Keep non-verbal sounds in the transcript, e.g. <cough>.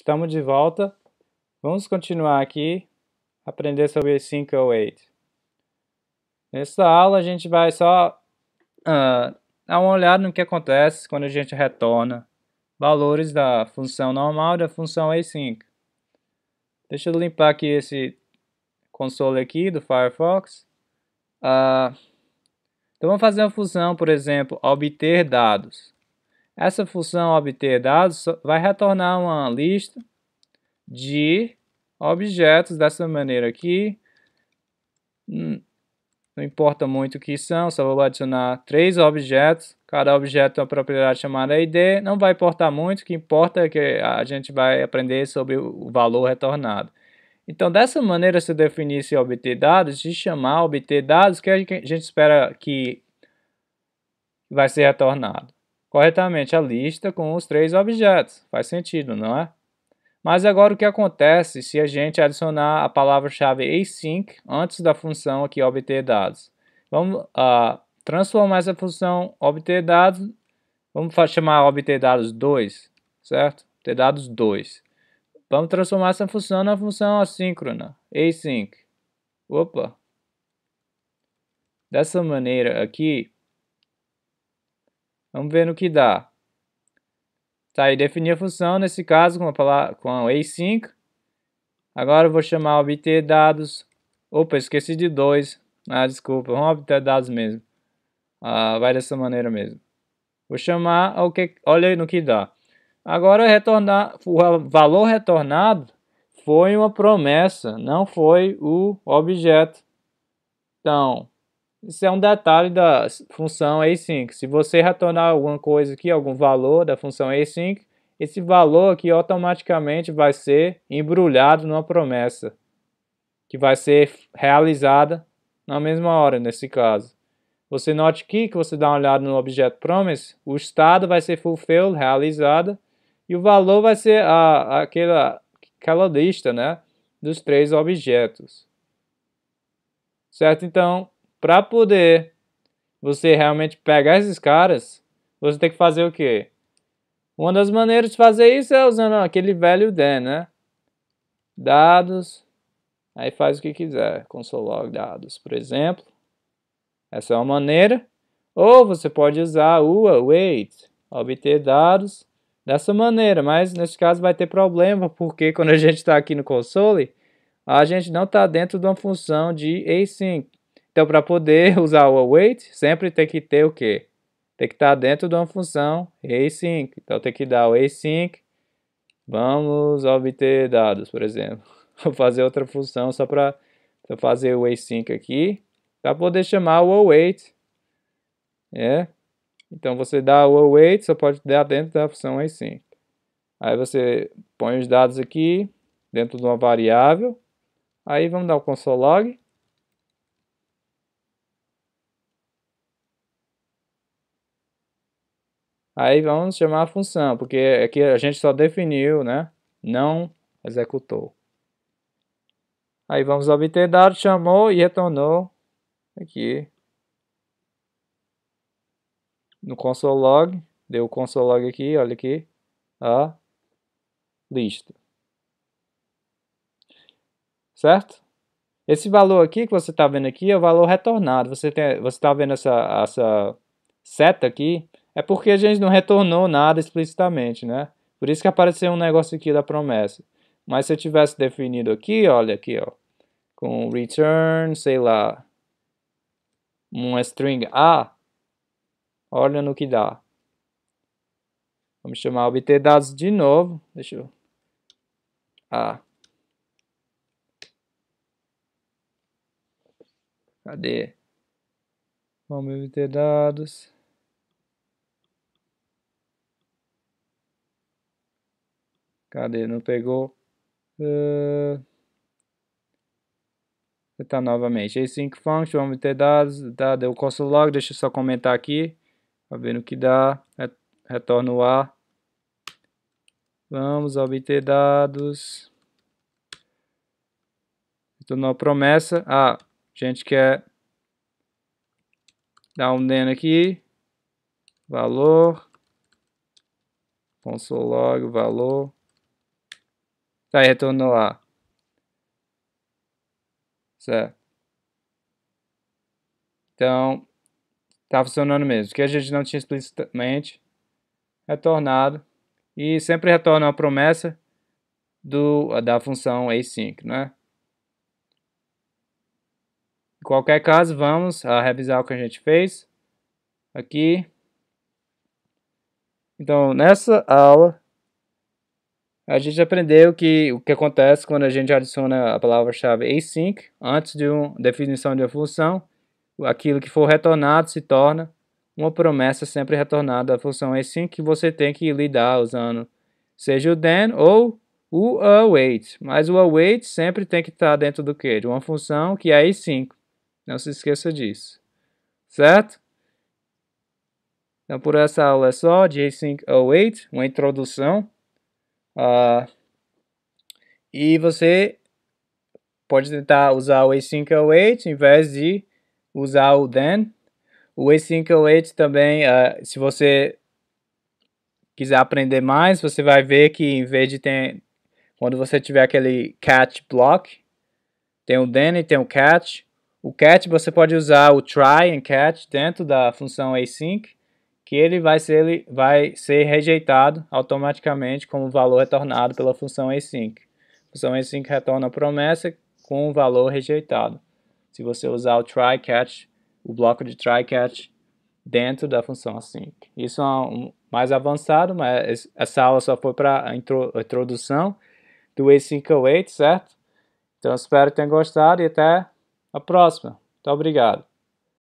Estamos de volta. Vamos continuar aqui, aprender sobre 508. Nessa aula a gente vai só uh, dar uma olhada no que acontece quando a gente retorna valores da função normal e da função async. Deixa eu limpar aqui esse console aqui do Firefox. Uh, então vamos fazer uma função, por exemplo, obter dados. Essa função obter dados vai retornar uma lista de objetos dessa maneira aqui. Hum, não importa muito o que são, só vou adicionar três objetos. Cada objeto tem uma propriedade chamada ID. Não vai importar muito, o que importa é que a gente vai aprender sobre o valor retornado. Então, dessa maneira, se definir se obter dados, se chamar obter dados, que a gente espera que vai ser retornado corretamente a lista com os três objetos. Faz sentido, não é? Mas agora o que acontece se a gente adicionar a palavra-chave async antes da função aqui obter dados? Vamos uh, transformar essa função obter dados, vamos chamar obter dados 2, certo? Ter dados 2. Vamos transformar essa função na função assíncrona, async. Opa! Dessa maneira aqui, Vamos ver no que dá. Tá aí, definir a função, nesse caso, com a, palavra, com a async. Agora eu vou chamar obter dados. Opa, esqueci de dois. Ah, desculpa, vamos obter dados mesmo. Ah, vai dessa maneira mesmo. Vou chamar, o que, olha aí no que dá. Agora, retornar, o valor retornado foi uma promessa, não foi o objeto. Então, isso é um detalhe da função async. Se você retornar alguma coisa aqui, algum valor da função async, esse valor aqui automaticamente vai ser embrulhado numa promessa que vai ser realizada na mesma hora, nesse caso. Você note aqui que você dá uma olhada no objeto promise, o estado vai ser fulfilled, realizada, e o valor vai ser a, aquela, aquela lista né, dos três objetos. Certo? Então, para poder você realmente pegar esses caras, você tem que fazer o quê? Uma das maneiras de fazer isso é usando aquele velho den, né? Dados, aí faz o que quiser, console log dados, por exemplo. Essa é uma maneira. Ou você pode usar o await, obter dados dessa maneira, mas nesse caso vai ter problema, porque quando a gente está aqui no console, a gente não está dentro de uma função de async. Então, para poder <laughs> usar o await, sempre tem que ter o quê? Tem que estar tá dentro de uma função async. Então, tem que dar o async. Vamos obter dados, por exemplo. <laughs> Vou fazer outra função só para fazer o async aqui. Para poder chamar o await. É. Então, você dá o await, só pode dar dentro da função async. Aí você põe os dados aqui dentro de uma variável. Aí vamos dar o console log. Aí vamos chamar a função, porque aqui é a gente só definiu, né? Não executou. Aí vamos obter dados, chamou e retornou aqui no console log, deu o console log aqui, olha aqui, a lista. Certo? Esse valor aqui que você está vendo aqui é o valor retornado. Você está você tá vendo essa, essa seta aqui? é porque a gente não retornou nada explicitamente, né? Por isso que apareceu um negócio aqui da promessa. Mas se eu tivesse definido aqui, olha aqui, ó, com return, sei lá, uma string A, olha no que dá. Vamos chamar obter dados de novo. Deixa eu... A. Cadê? Vamos obter dados. Cadê? Não pegou. Uh... Tá novamente. async function, vamos ter dados. Tá, deu console log, deixa eu só comentar aqui. Tá vendo que dá. Retorno o A. Vamos obter dados. Retornou a promessa. Ah, a gente quer dar um deno aqui. Valor. Console log, valor. Daí tá, retornou A. Certo. Então, tá funcionando mesmo. O que a gente não tinha explicitamente retornado. E sempre retorna a promessa do, da função async, né? Em qualquer caso, vamos a revisar o que a gente fez aqui. Então, nessa aula, a gente aprendeu que o que acontece quando a gente adiciona a palavra-chave async antes de uma definição de uma função, aquilo que for retornado se torna uma promessa sempre retornada à função async que você tem que lidar usando seja o then ou o await. Mas o await sempre tem que estar dentro do que? De uma função que é async. Não se esqueça disso. Certo? Então, por essa aula é só, de async await, uma introdução Uh, e você pode tentar usar o async-await em vez de usar o then. O async-await também, uh, se você quiser aprender mais, você vai ver que em vez de ter, quando você tiver aquele catch block, tem o then e tem o catch. O catch você pode usar o try and catch dentro da função async que ele vai ser, ele vai ser rejeitado automaticamente como valor retornado pela função async. A função async retorna a promessa com o valor rejeitado. Se você usar o try catch, o bloco de try catch dentro da função async. Isso é um mais avançado, mas essa aula só foi para a introdução do async await, certo? Então espero que tenham gostado e até a próxima. Muito obrigado.